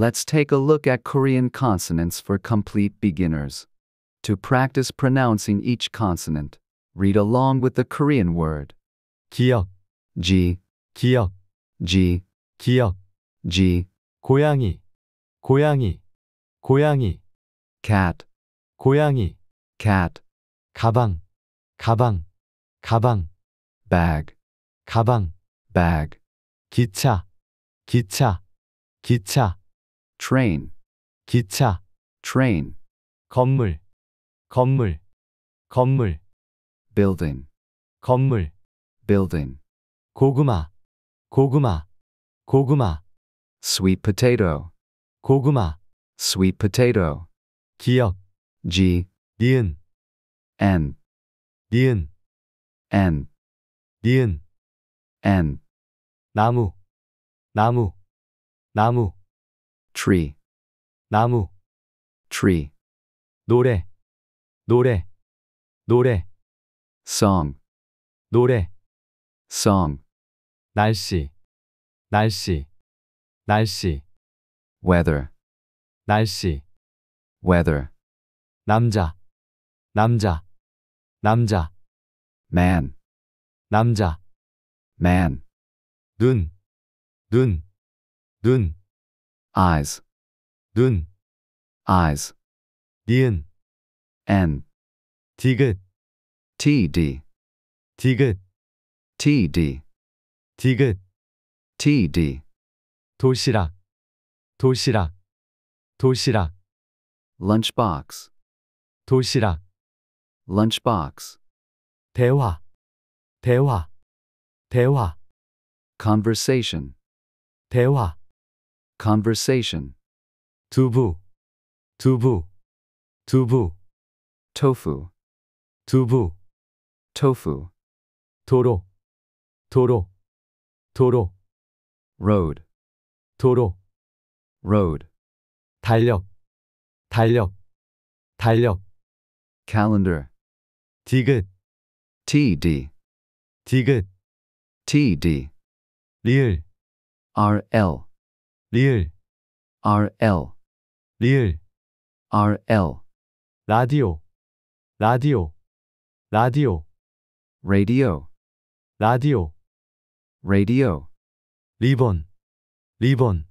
Let's take a look at Korean consonants for complete beginners. To practice pronouncing each consonant, read along with the Korean word. 기억 G 기억 G 기억 G 고양이 고양이 고양이 cat 고양이 cat 가방 가방 가방 bag 가방 bag 기차 기차 기차 train 기차 train 건물 건물 건물 building 건물 building 고구마 고구마 고구마 sweet potato 고구마 sweet potato 기억 G 니은 N 니은 N 니은 N 나무 나무 나무 tree 나무 tree 노래 노래 노래 song 노래 song 날씨 날씨 날씨 weather 날씨 weather 남자 남자 남자 man 남자 man 눈, 눈, 눈. eyes 눈 eyes 니은 n 디귿 td 디귿 td 디귿 td 도시락 도시락 도시락 lunchbox 도시락 lunchbox 대화 대화 대화 conversation 대화 Conversation. 두부, 두부, 두부. Tofu. 두부, tofu. 도로, 도로, 도로. Road. 도로, road. 달력, 달력, 달력. Calendar. 디귿, TD. 디귿, TD. 리얼, RL. 리을 RL 리을 RL 라디오 라디오 라디오 r a d 라디오 radio 리본 리본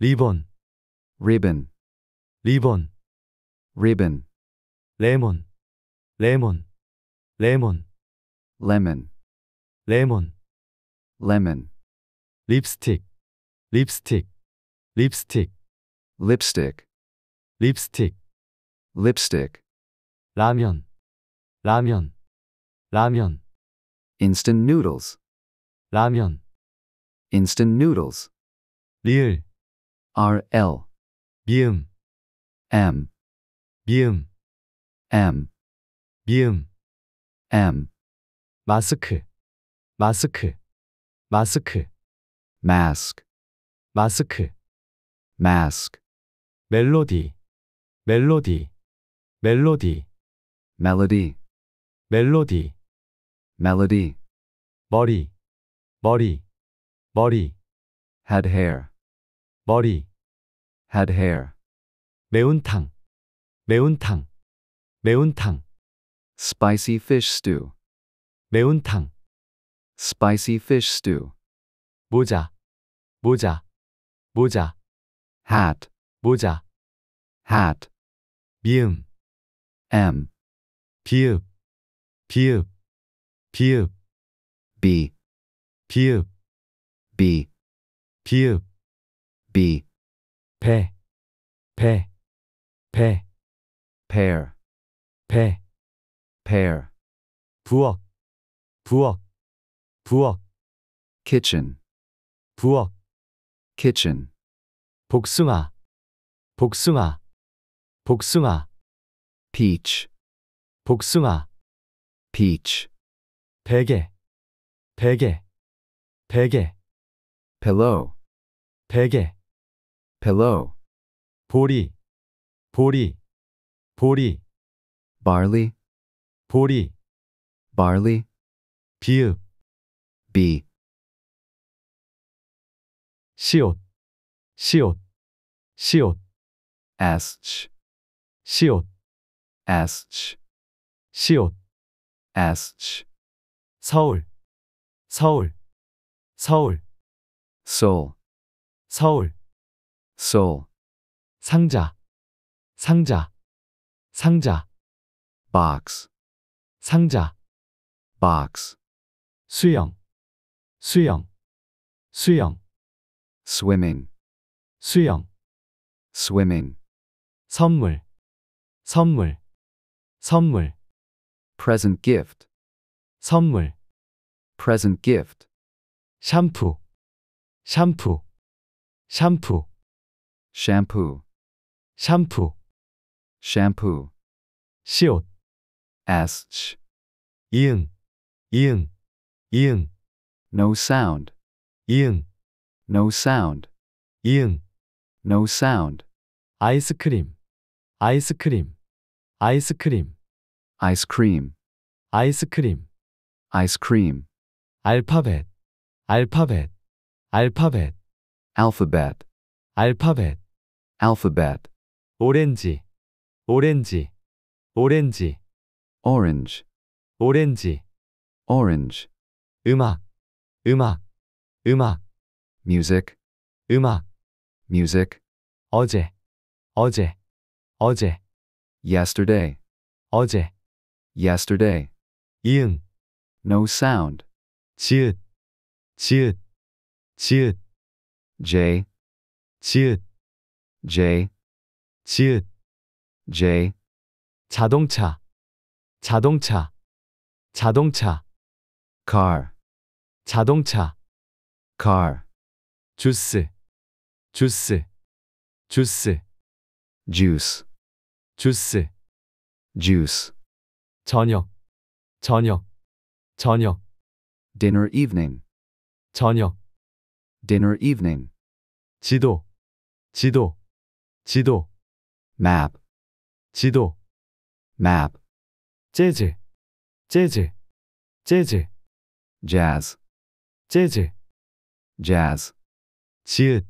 리본 r i 리본 레몬 b b o n 레몬 레몬 레몬 레몬 레몬 립스틱 립스틱 립스틱 립스틱 립스틱 립스틱 라면 라면 라면 instant noodles 라면 instant noodles 리을 RL 미음 M 미음 M 미음 M 마스크 마스크 마스크 mask 마스크 mask 멜로디 멜로디 멜로디 melody 멜로디 melody 머리 머리 머리 head hair 머리 head hair 매운탕 매운탕 매운탕 spicy fish stew 매운탕 spicy fish stew 모자 모자 모자 hat 모자 hat 미음 m 비읍 비읍 비읍 b 비읍 b 비읍 b 배, 배, 배, pair, 배, pair, 부엌, 부엌, 부엌, kitchen, 부엌, kitchen, 복숭아 복숭아 복숭아 peach 복숭아 peach 베개 베개 베개 pillow 베개 pillow 보리 보리 보리 barley 보리 barley 비읍 b 시옷 시옷 시옷 asked 시옷 asked 시옷 asked 서울 서울 서울 Seoul 서울 Seoul 상자 상자 상자 box 상자 box 수영 수영 수영 swimming 수영 swimming 선물 선물 선물 present gift 선물 present gift 샴푸 샴푸 샴푸 shampoo 샴푸 shampoo 시옷 s 이응 이응 이응 no sound 이응 no sound 이응 no sound. Ice cream. Ice cream. Ice cream. Ice cream. Ice cream. Ice cream. Alphabet. Alphabet. Alphabet. Alphabet. Alphabet. Alphabet. Orange. Orange. Orange. Orange. Orange. Orange. 음악. 음악. Music. 음악. music, 어제, 어제, 어제, yesterday, 어제, yesterday, 이응, no sound, 지읒, 지읒, 지읒, j, 지읒, j, 지읒, j, 자동차, 자동차, 자동차, car, 자동차, car, 주스, 주스 주스 juice 주스 juice 저녁 저녁 저녁 dinner evening 저녁 dinner evening 지도 지도 지도 map 지도 map 재즈 재즈 재즈 jazz 재즈 jazz 지읒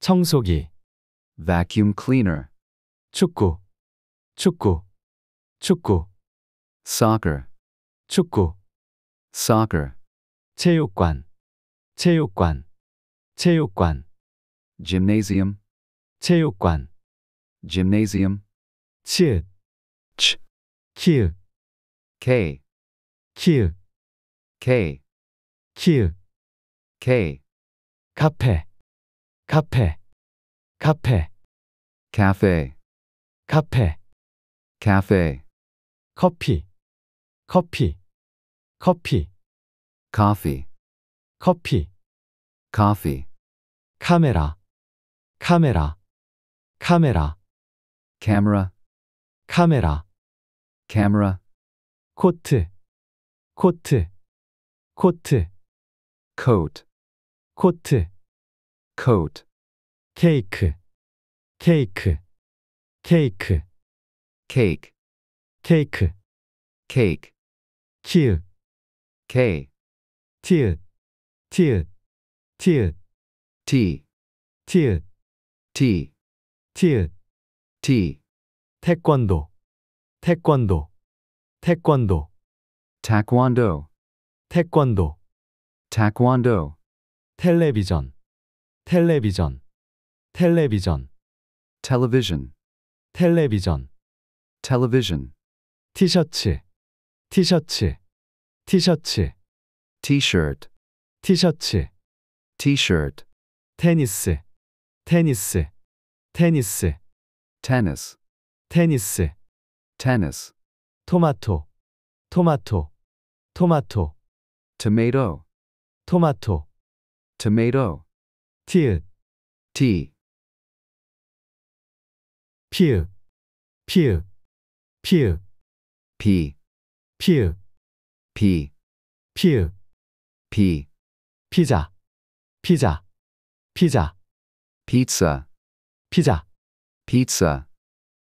청소기 vacuum cleaner 축구 축구 축구 soccer 축구 soccer 체육관 체육관 체육관 gymnasium 체육관 gymnasium 치읓 치 키읔 k 키읔 k 키읔 k 카페 카페 카페 cafe 카페 cafe 커피 커피 커피 coffee 커피 coffee 카메라 카메라 카메라 camera 카메라 camera 코트 코트 코트 coat 코트 coat 케이크 케이크 케이크 cake 케이크 cake 키읔 k 티읕 티읕 티읕 t 티읕 t 티읕 t 태권도 태권도 태권도 taekwondo 태권도 taekwondo 텔레비전 텔레비전 텔레비전 television 텔레비전 television 티셔츠 티셔츠 티셔츠 t-shirt 티셔츠 t-shirt 테니스 테니스 테니스 tennis 테니스 tennis 토마토 토마토 토마토 tomato tomato tomato 티읕 티 피으 피으 피으 피 피으 피 피으 피 피자 피자 피자 피자 피자 피자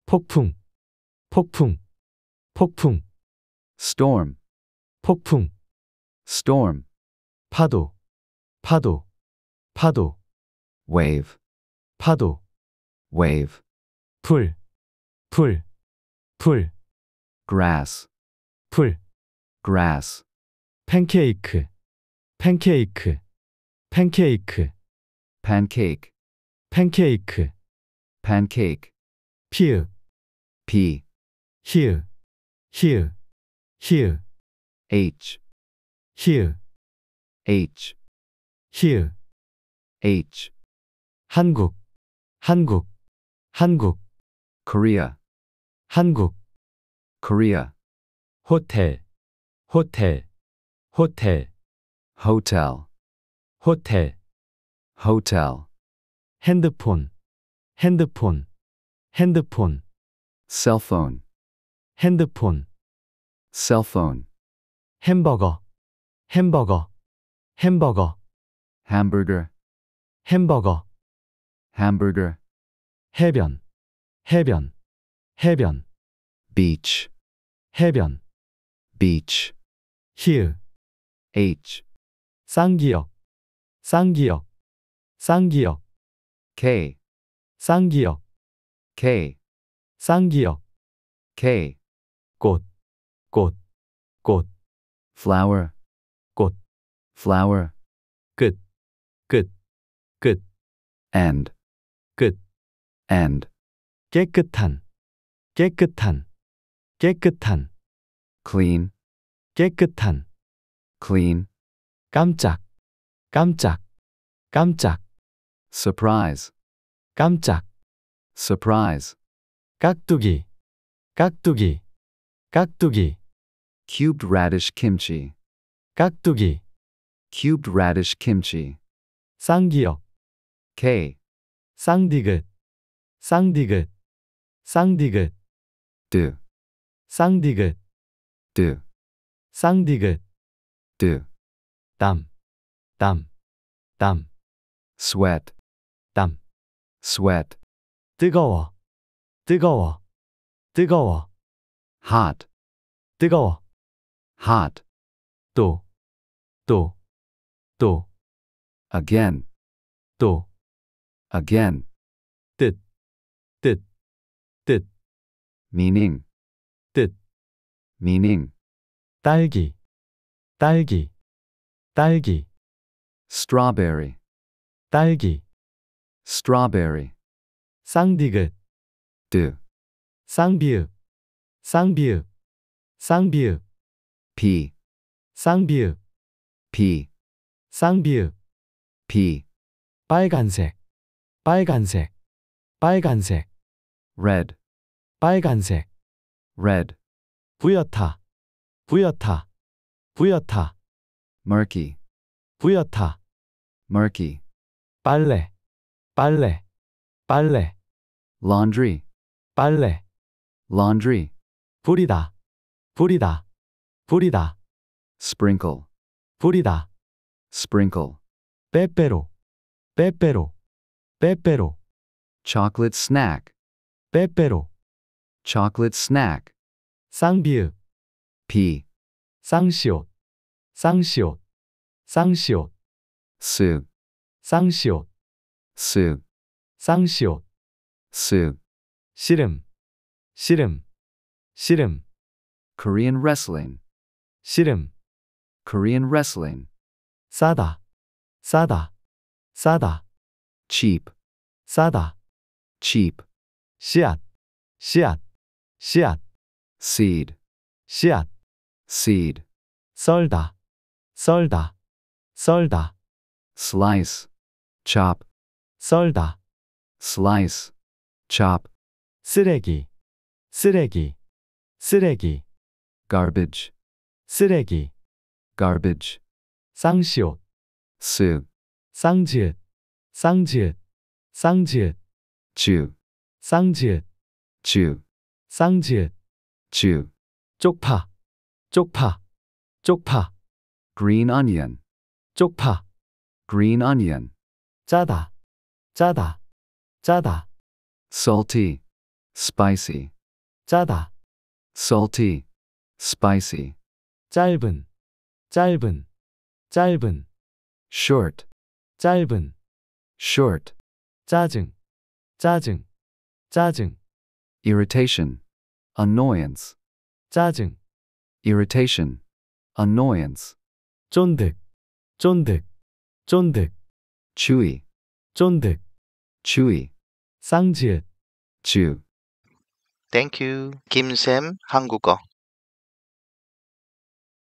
폭풍 폭풍 폭풍 storm 폭풍 storm 파도 파도 파도 wave 파도 wave 풀, 풀, 풀 grass 풀 grass 팬케이크, 팬케이크, 팬케이크 pancake 팬케이크, pancake 피읍, p 히읍, 히읍, 히읍 h 히읍, h 히읍, h 한국, 한국, 한국. Korea, 한국. Korea. 호텔, 호텔, 호텔, Hotel, 호텔. hotel. 핸드폰, 핸드폰, 핸드폰, Cell phone, 핸드폰. cell phone. 햄버거, 햄버거, hamburger, 햄버거, 햄버거. hamburger 해변 해변 해변 beach 해변 beach hill h 쌍기역 쌍기역 쌍기역 k 쌍기역 k 쌍기역 k 꽃꽃꽃 꽃, flower 꽃 flower 끝끝끝 And. and 깨끗한 깨끗한 깨끗한 clean 깨끗한 clean 깜짝 깜짝 깜짝 surprise 깜짝 surprise 깍두기 깍두기 깍두기 cubed radish kimchi 깍두기 cubed radish kimchi 쌍기역 K 쌍디귿 쌍디귿 쌍디귿 드 쌍디귿 드 쌍디귿 드땀땀땀 땀, 땀. sweat 땀 sweat 뜨거워 뜨거워 뜨거워 hot 뜨거워 hot 또또또 again 또 again meaning 뜻 meaning 딸기 딸기 딸기 strawberry 딸기 strawberry 쌍디귿 뜨 쌍비읍 쌍비읍 쌍비읍 p 쌍비읍 p 쌍비읍 p 빨간색 빨간색 빨간색 red 빨간색 red 부옇다 부옇다 부옇다 murky 부옇다 murky 빨래 빨래 빨래 laundry 빨래 laundry 뿌리다 뿌리다 뿌리다 sprinkle 뿌리다 sprinkle 빼빼로 빼빼로 빼빼로 chocolate snack 빼빼로 chocolate snack. 쌍비읍 P. Sangsho. Sangsho. Sangsho. S. Sangsho. S. Sangsho. S. 씨름 씨름 씨름 Korean wrestling, 씨름 Korean wrestling. 싸다 싸다 싸다 Cheap, 싸다 cheap, 씨앗 씨앗 씨앗 seed 씨앗 seed 썰다 썰다 썰다 slice chop 썰다 slice chop 쓰레기 쓰레기 쓰레기 garbage 쓰레기 garbage 쌍시옷 쓱 쌍지읒 쌍지읒 쌍지읒 주 쌍지읒 주 쌍지읒 주 쪽파 쪽파 쪽파 green onion 쪽파 green onion 짜다 짜다 짜다 salty spicy 짜다 salty spicy 짧은 짧은 짧은 short 짧은 short 짜증 짜증 짜증 irritation annoyance 짜증 irritation annoyance 쫀득 쫀득 쫀득 chewy 쫀득 chewy 쌍지, chew Thank you. 김쌤 한국어